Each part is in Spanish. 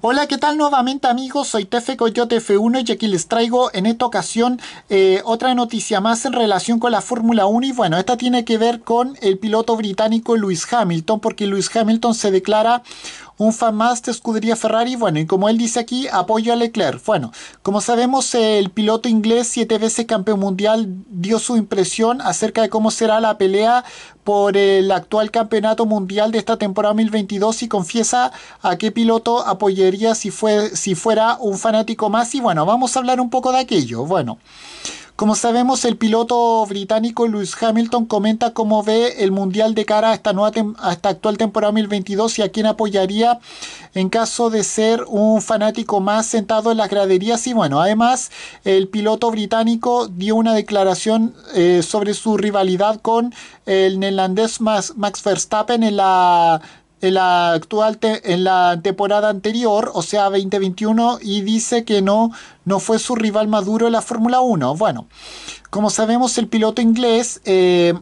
Hola, ¿qué tal nuevamente amigos? Soy Tefe Coyote F1 y aquí les traigo en esta ocasión eh, otra noticia más en relación con la Fórmula 1 y bueno, esta tiene que ver con el piloto británico Lewis Hamilton porque Lewis Hamilton se declara un fan más de escudería Ferrari. Bueno, y como él dice aquí, apoyo a Leclerc. Bueno, como sabemos, el piloto inglés, siete veces campeón mundial, dio su impresión acerca de cómo será la pelea por el actual campeonato mundial de esta temporada 2022 y confiesa a qué piloto apoyaría si, fue, si fuera un fanático más. Y bueno, vamos a hablar un poco de aquello. Bueno. Como sabemos, el piloto británico Lewis Hamilton comenta cómo ve el Mundial de cara hasta esta, actual temporada 2022 y a quién apoyaría en caso de ser un fanático más sentado en las graderías. Y bueno, además, el piloto británico dio una declaración eh, sobre su rivalidad con el neerlandés Max Verstappen en la en la actual en la temporada anterior, o sea, 2021, y dice que no, no fue su rival maduro en la Fórmula 1. Bueno, como sabemos, el piloto inglés eh,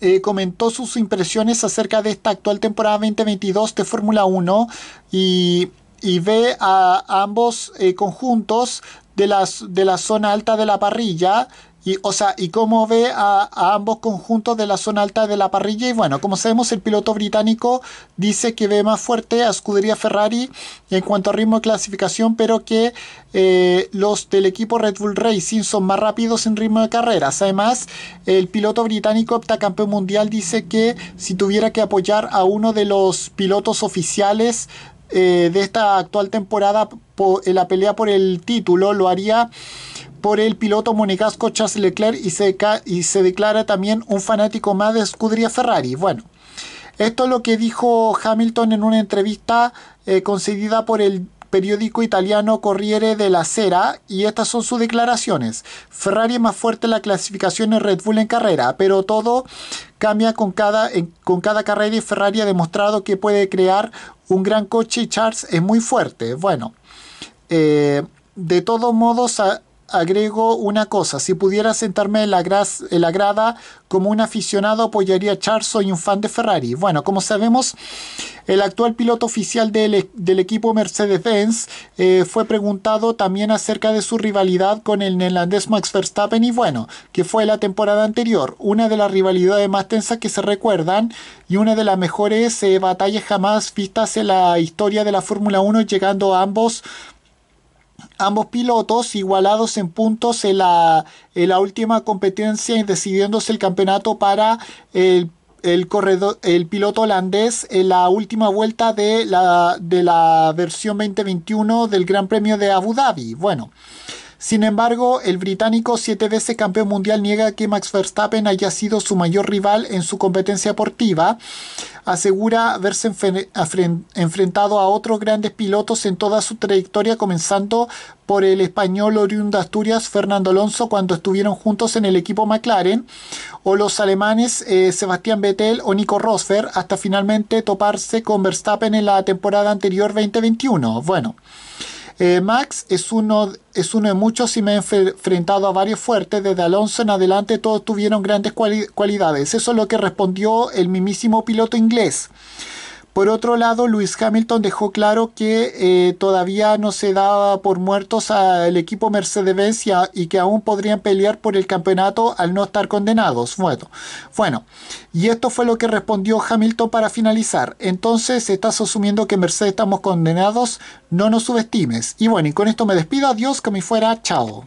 eh, comentó sus impresiones acerca de esta actual temporada 2022 de Fórmula 1 y, ve a ambos eh, conjuntos de, las, de la zona alta de la parrilla y, y cómo ve a, ambos conjuntos de la zona alta de la parrilla. Y bueno, como sabemos, el piloto británico dice que ve más fuerte a Scuderia Ferrari en cuanto a ritmo de clasificación, pero que eh, los del equipo Red Bull Racing son más rápidos en ritmo de carreras. Además, el piloto británico campeón mundial dice que si tuviera que apoyar a uno de los pilotos oficiales eh, de esta actual temporada en la pelea por el título, lo haría por el piloto monegasco Charles Leclerc y se, declara también un fanático más de escudería Ferrari. Bueno, esto es lo que dijo Hamilton en una entrevista eh, concedida por el periódico italiano Corriere della Sera y estas son sus declaraciones. Ferrari es más fuerte en la clasificación en Red Bull en carrera, pero todo cambia con cada, con cada carrera y Ferrari ha demostrado que puede crear un gran coche y Charles es muy fuerte. Bueno, eh, de todos modos agrego una cosa, si pudiera sentarme en la, grada como un aficionado apoyaría a Charles, soy un fan de Ferrari. Bueno, como sabemos, el actual piloto oficial del, e, equipo Mercedes-Benz eh, fue preguntado también acerca de su rivalidad con el neerlandés Max Verstappen y bueno, que fue la temporada anterior, una de las rivalidades más tensas que se recuerdan y una de las mejores eh, batallas jamás vistas en la historia de la Fórmula 1 llegando a ambos ambos pilotos igualados en puntos en la, última competencia y decidiéndose el campeonato para el piloto holandés en la última vuelta de la, de la versión 2021 del Gran Premio de Abu Dhabi. Bueno, sin embargo, el británico siete veces campeón mundial niega que Max Verstappen haya sido su mayor rival en su competencia deportiva asegura haberse enfrentado a otros grandes pilotos en toda su trayectoria, comenzando por el español oriundo de Asturias Fernando Alonso cuando estuvieron juntos en el equipo McLaren, o los alemanes eh, Sebastián Vettel o Nico Rosberg, hasta finalmente toparse con Verstappen en la temporada anterior 2021. Bueno. Eh, Max es uno, es uno de muchos y me he enfrentado a varios fuertes. Desde Alonso en adelante todos tuvieron grandes cualidades. Eso es lo que respondió el mismísimo piloto inglés. Por otro lado, Luis Hamilton dejó claro que eh, todavía no se daba por muertos al equipo Mercedes-Benz y, que aún podrían pelear por el campeonato al no estar condenados. Bueno, bueno, y esto fue lo que respondió Hamilton para finalizar. Entonces, estás asumiendo que Mercedes estamos condenados, no nos subestimes. Y bueno, y con esto me despido. Adiós, que me fuera. Chao.